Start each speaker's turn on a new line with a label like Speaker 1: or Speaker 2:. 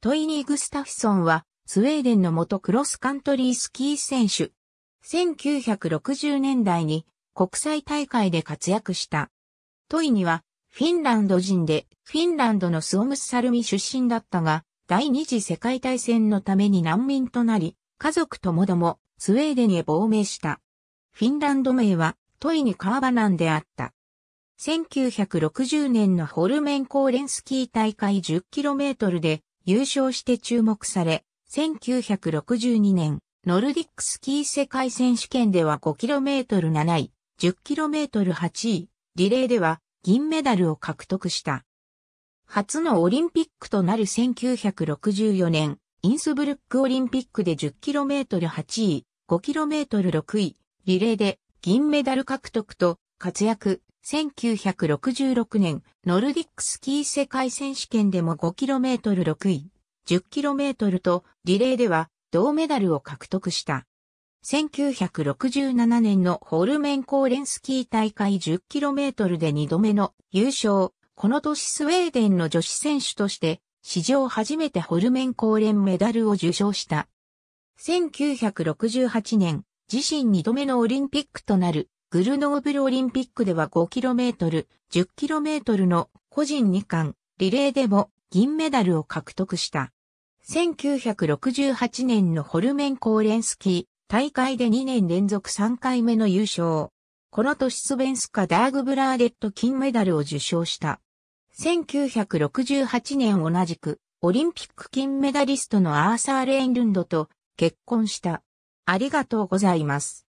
Speaker 1: トイニ
Speaker 2: ー・グスタフソンは、スウェーデンの元クロスカントリースキー選手。1960年代に国際大会で活躍した。トイニは、フィンランド人で、フィンランドのスオムスサルミ出身だったが、第二次世界大戦のために難民となり、家族ともども、スウェーデンへ亡命した。フィンランド名は、トイニ・カーバナンであった。1960年のホルメンコーレンスキー大会 10km で優勝して注目され、1962年、ノルディックスキー世界選手権では 5km7 位、10km8 位、リレーでは銀メダルを獲得した。初のオリンピックとなる1964年、インスブルックオリンピックで 10km8 位、5km6 位、リレーで銀メダル獲得と活躍、1966年、ノルディックスキー世界選手権でも 5km6 位、10km とリレーでは銅メダルを獲得した。1967年のホルメンコーレンスキー大会 10km で2度目の優勝。この年スウェーデンの女子選手として史上初めてホルメンコーレンメダルを受賞した。1968年、自身2度目のオリンピックとなるグルノーブルオリンピックでは 5km、10km の個人2冠、リレーでも銀メダルを獲得した。1968年のホルメンコーレンスキー大会で2年連続3回目の優勝。この年スベンスカ・ダーグブラーデット金メダルを受賞した。1968年同じくオリンピック金メダリストのアーサー・レインルンドと結婚した。ありがとうございます。